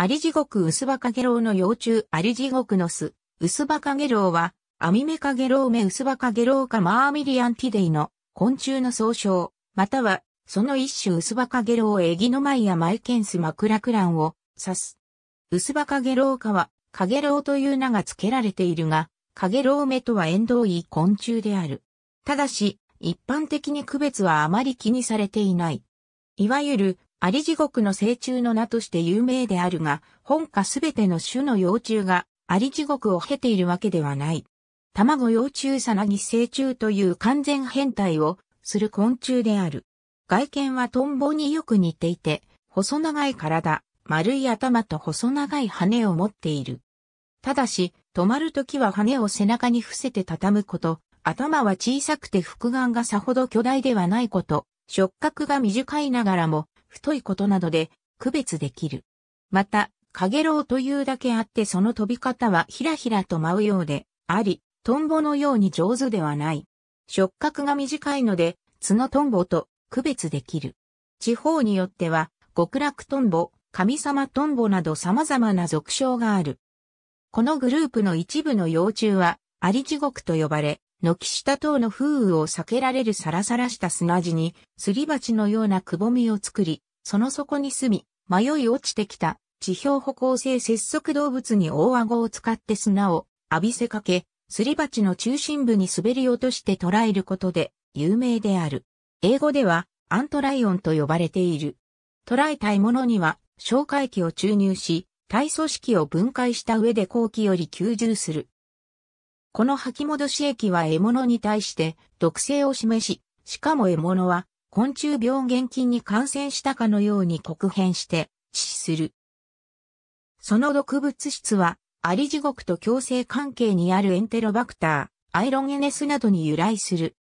アリジゴクウスバカゲロウの幼虫アリジゴクノス、ウスバカゲロウは、アミメカゲロウメウスバカゲロウかマーミリアンティデイの昆虫の総称、または、その一種ウスバカゲロウエギノマイやマイケンスマクラクランを指す。ウスバカゲロウカは、カゲロウという名が付けられているが、カゲロウメとは縁遠い昆虫である。ただし、一般的に区別はあまり気にされていない。いわゆるアリ地獄の成虫の名として有名であるが、本家すべての種の幼虫がアリ地獄を経ているわけではない。卵幼虫さなぎ成虫という完全変態をする昆虫である。外見はトンボによく似ていて、細長い体、丸い頭と細長い羽を持っている。ただし、止まるときは羽を背中に伏せて畳むこと、頭は小さくて複眼がさほど巨大ではないこと、触覚が短いながらも太いことなどで区別できる。また、かげろうというだけあってその飛び方はひらひらと舞うようであり、トンボのように上手ではない。触覚が短いので、角トンボと区別できる。地方によっては、極楽トンボ、神様トンボなど様々な俗称がある。このグループの一部の幼虫は、アリ地獄と呼ばれ、軒下等の風雨を避けられるサラサラした砂地に、すり鉢のようなくぼみを作り、その底に住み、迷い落ちてきた地表歩行性節足動物に大顎を使って砂を浴びせかけ、すり鉢の中心部に滑り落として捉えることで有名である。英語ではアントライオンと呼ばれている。捕らえたいものには消化液を注入し、体組織を分解した上で後期より吸収する。この吐き戻し液は獲物に対して毒性を示し、しかも獲物は昆虫病原菌に感染したかのように黒変して致死する。その毒物質はアリ地獄と共生関係にあるエンテロバクター、アイロンゲネスなどに由来する。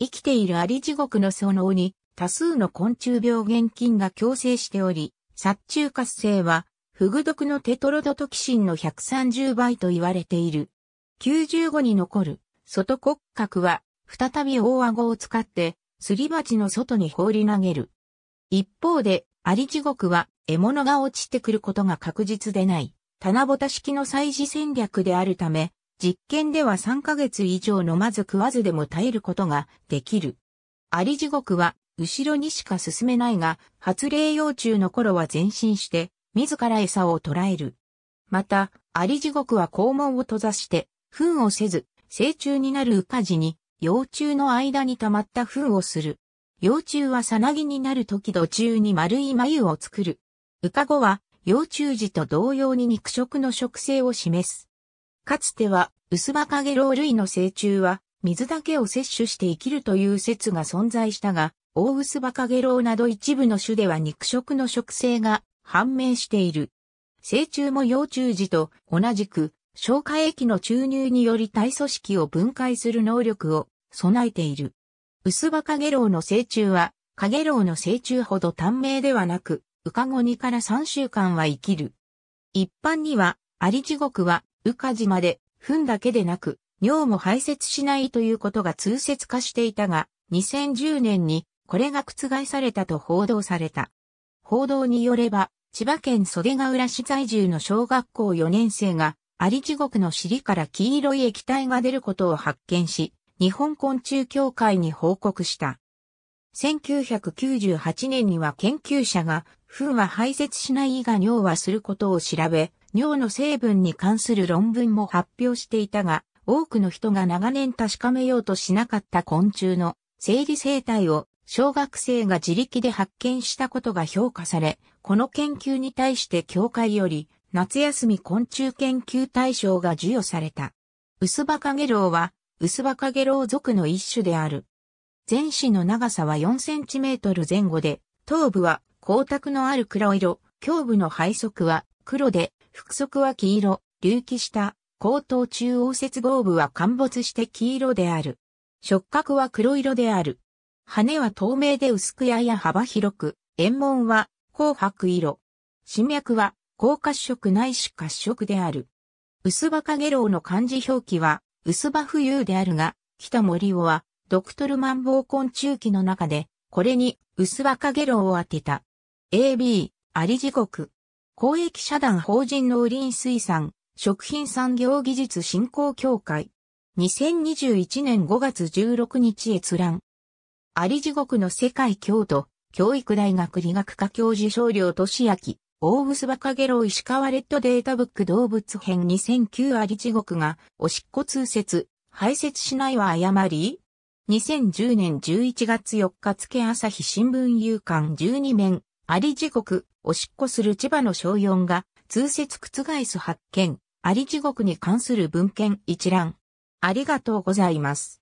生きているアリ地獄のそのに多数の昆虫病原菌が共生しており、殺虫活性はフグ毒のテトロドトキシンの130倍と言われている。95に残る外骨格は再び大顎を使ってすり鉢の外に放り投げる。一方で、アリ地獄は獲物が落ちてくることが確実でない、棚ぼた式の祭事戦略であるため、実験では3ヶ月以上飲まず食わずでも耐えることができる。アリ地獄は後ろにしか進めないが、発令幼虫の頃は前進して、自ら餌を捕らえる。また、アリ地獄は肛門を閉ざして、糞をせず、成虫になる羽化時に、幼虫の間に溜まった糞をする。幼虫はさなぎになる時途中に丸い眉を作る。羽化後は、幼虫時と同様に肉食の食性を示す。かつては、薄葉カゲロウ類の成虫は、水だけを摂取して生きるという説が存在したが、大薄葉カゲロウなど一部の種では肉食の食性が判明している。成虫も幼虫時と同じく消化液の注入により体組織を分解する能力を備えている。薄葉カゲロウの成虫は、カゲロウの成虫ほど短命ではなく、羽化後にから3週間は生きる。一般には、アリ地獄は、羽化時まで、糞だけでなく、尿も排泄しないということが通説化していたが、2010年に、これが覆されたと報道された。報道によれば、千葉県袖ヶ浦市在住の小学校4年生が、アリ地獄の尻から黄色い液体が出ることを発見し、日本昆虫協会に報告した。1998年には研究者が、糞は排泄しないが尿はすることを調べ、尿の成分に関する論文も発表していたが、多くの人が長年確かめようとしなかった昆虫の生理生態を小学生が自力で発見したことが評価され、この研究に対して協会より夏休み昆虫研究大賞が授与された。薄葉バカゲロウは、薄葉バカゲロウ属の一種である。全身の長さは4センチメートル前後で、頭部は光沢のある黒色、胸部の背側は黒で、腹側は黄色、隆起した後頭中央接合部は陥没して黄色である。触覚は黒色である。羽は透明で薄くやや幅広く、炎門は紅白色。心脈は高褐色ないし褐色である。薄葉影楼の漢字表記は、薄葉浮遊であるが、北森尾は、ドクトルマン防昆虫記の中で、これに、薄葉影楼を当てた。AB、あり地獄。公益社団法人農林水産、食品産業技術振興協会。2021年5月16日閲覧。あり地獄の世界京都、教育大学理学科教授少領俊明。大スバカゲロ石川レッドデータブック動物編2009アリ地獄が、おしっこ通説、排泄しないは誤り ?2010 年11月4日付朝日新聞夕刊12面、アリ地獄、おしっこする千葉の小4が、通説覆す発見、アリ地獄に関する文献一覧。ありがとうございます。